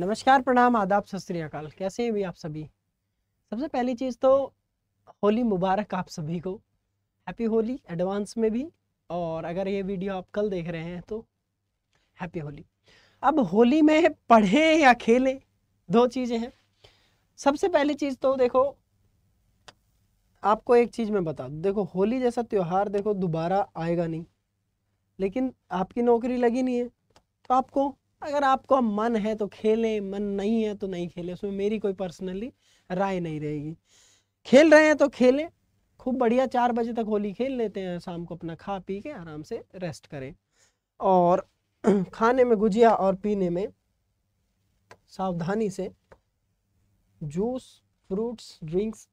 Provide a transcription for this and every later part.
नमस्कार प्रणाम आदाब सत कैसे हैं भी आप सभी सबसे पहली चीज़ तो होली मुबारक आप सभी को हैप्पी होली एडवांस में भी और अगर ये वीडियो आप कल देख रहे हैं तो हैप्पी होली अब होली में पढ़ें या खेलें दो चीज़ें हैं सबसे पहली चीज़ तो देखो आपको एक चीज़ मैं बता दूँ देखो होली जैसा त्यौहार देखो दोबारा आएगा नहीं लेकिन आपकी नौकरी लगी नहीं है तो आपको अगर आपको मन है तो खेलें मन नहीं है तो नहीं खेलें उसमें मेरी कोई पर्सनली राय नहीं रहेगी खेल रहे हैं तो खेलें खूब बढ़िया चार बजे तक होली खेल लेते हैं शाम को अपना खा पी के आराम से रेस्ट करें और खाने में गुजिया और पीने में सावधानी से juice fruits drinks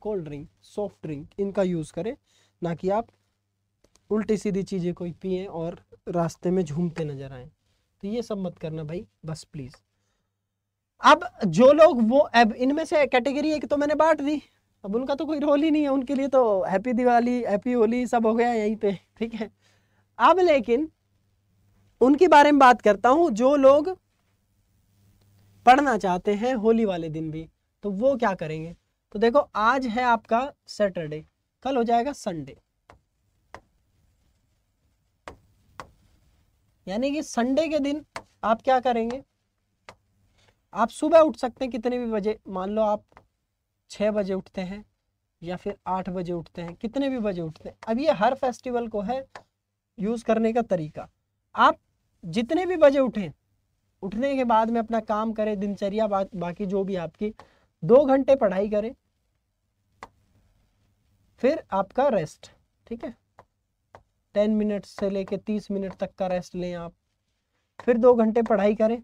cold drink soft drink इनका यूज़ करें ना कि आप उल्टी सीधी चीज़ें कोई पिए और रास्ते में झूमते नजर आए तो ये सब मत करना भाई बस प्लीज अब जो लोग वो अब इनमें से कैटेगरी एक तो मैंने बांट दी अब उनका तो कोई रोल ही नहीं है उनके लिए तो हैप्पी दिवाली हैप्पी होली सब हो गया यहीं पे ठीक है अब लेकिन उनके बारे में बात करता हूं जो लोग पढ़ना चाहते हैं होली वाले दिन भी तो वो क्या करेंगे तो देखो आज है आपका सैटरडे कल हो जाएगा संडे यानी कि संडे के दिन आप क्या करेंगे आप सुबह उठ सकते हैं कितने भी बजे मान लो आप छः बजे उठते हैं या फिर आठ बजे उठते हैं कितने भी बजे उठते हैं अब ये हर फेस्टिवल को है यूज़ करने का तरीका आप जितने भी बजे उठें उठने के बाद में अपना काम करें दिनचर्या बा, बाकी जो भी आपकी दो घंटे पढ़ाई करें फिर आपका रेस्ट ठीक है टेन मिनट से लेके तीस मिनट तक का रेस्ट लें आप फिर दो घंटे पढ़ाई करें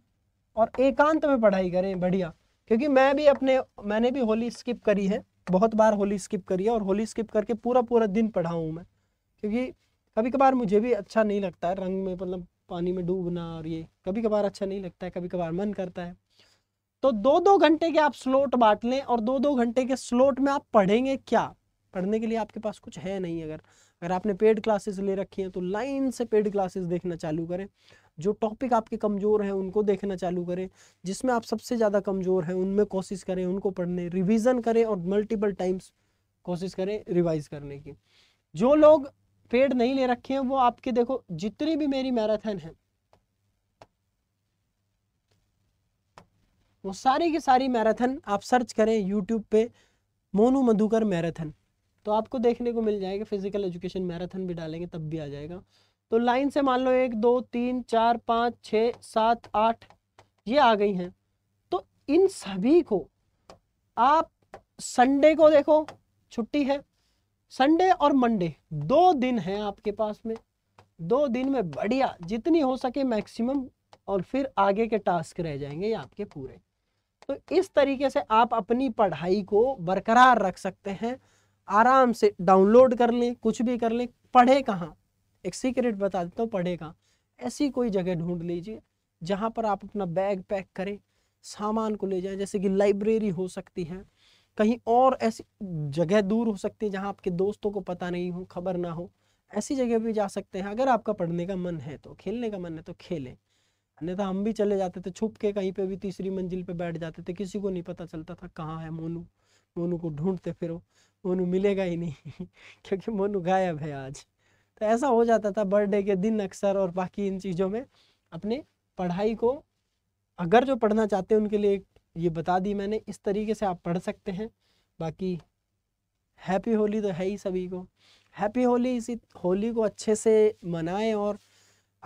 और एकांत में पढ़ाई करें बढ़िया क्योंकि मैं भी अपने मैंने भी होली स्किप करी है बहुत बार होली स्किप करी है और होली स्किप करके पूरा पूरा दिन पढ़ा हूँ मैं क्योंकि कभी कभार मुझे भी अच्छा नहीं लगता है रंग में मतलब पानी में डूबना और ये कभी कभार अच्छा नहीं लगता है कभी कभार मन करता है तो दो दो घंटे के आप स्लोट बांट लें और दो दो घंटे के स्लोट में आप पढ़ेंगे क्या पढ़ने के लिए आपके पास कुछ है नहीं अगर अगर आपने पेड क्लासेस ले रखी हैं तो लाइन से पेड क्लासेस देखना चालू करें जो टॉपिक आपके कमज़ोर हैं उनको देखना चालू करें जिसमें आप सबसे ज़्यादा कमज़ोर हैं उनमें कोशिश करें उनको पढ़ने रिविज़न करें और मल्टीपल टाइम्स कोशिश करें रिवाइज करने की जो लोग पेड नहीं ले रखे हैं वो आपके देखो जितनी भी मेरी मैराथन है वो सारी की सारी मैराथन आप सर्च करें यूट्यूब पे मोनू मधुकर मैराथन तो आपको देखने को मिल जाएगा फिजिकल एजुकेशन मैराथन भी डालेंगे तब भी आ जाएगा तो लाइन से मान लो एक दो तीन चार पाँच छ सात आठ ये आ गई हैं तो इन सभी को आप संडे को देखो छुट्टी है संडे और मंडे दो दिन हैं आपके पास में दो दिन में बढ़िया जितनी हो सके मैक्सिमम और फिर आगे के टास्क रह जाएंगे ये आपके पूरे तो इस तरीके से आप अपनी पढ़ाई को बरकरार रख सकते हैं आराम से डाउनलोड कर लें कुछ भी कर लें पढ़े कहाँ एक सीक्रेट बता देता हूँ पढ़े कहाँ ऐसी कोई जगह ढूंढ लीजिए जहाँ पर आप अपना बैग पैक करें सामान को ले जाएं जैसे कि लाइब्रेरी हो सकती है कहीं और ऐसी जगह दूर हो सकती है जहाँ आपके दोस्तों को पता नहीं हो खबर ना हो ऐसी जगह भी जा सकते हैं अगर आपका पढ़ने का मन है तो खेलने का मन है तो खेलें अन्यथा हम भी चले जाते थे छुप के कहीं पे भी तीसरी मंजिल पे बैठ जाते थे किसी को नहीं पता चलता था कहाँ है मोनू मोनू को ढूंढते फिरो मोनू मिलेगा ही नहीं क्योंकि मोनू गायब है आज तो ऐसा हो जाता था बर्थडे के दिन अक्सर और बाकी इन चीज़ों में अपने पढ़ाई को अगर जो पढ़ना चाहते हैं उनके लिए ये बता दी मैंने इस तरीके से आप पढ़ सकते हैं बाकी हैप्पी होली तो है ही सभी को हैप्पी होली इसी होली को अच्छे से मनाएं और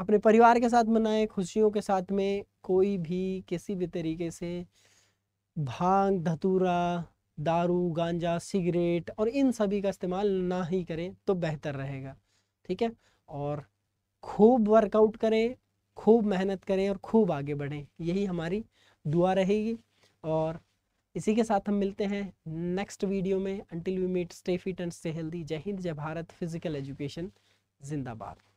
अपने परिवार के साथ मनाएं खुशियों के साथ में कोई भी किसी भी तरीके से भांग धतूरा दारू गांजा सिगरेट और इन सभी का इस्तेमाल ना ही करें तो बेहतर रहेगा ठीक है और खूब वर्कआउट करें खूब मेहनत करें और खूब आगे बढ़ें यही हमारी दुआ रहेगी और इसी के साथ हम मिलते हैं नेक्स्ट वीडियो में until we meet stay fit and stay healthy जय हिंद जय भारत फिजिकल एजुकेशन जिंदाबाद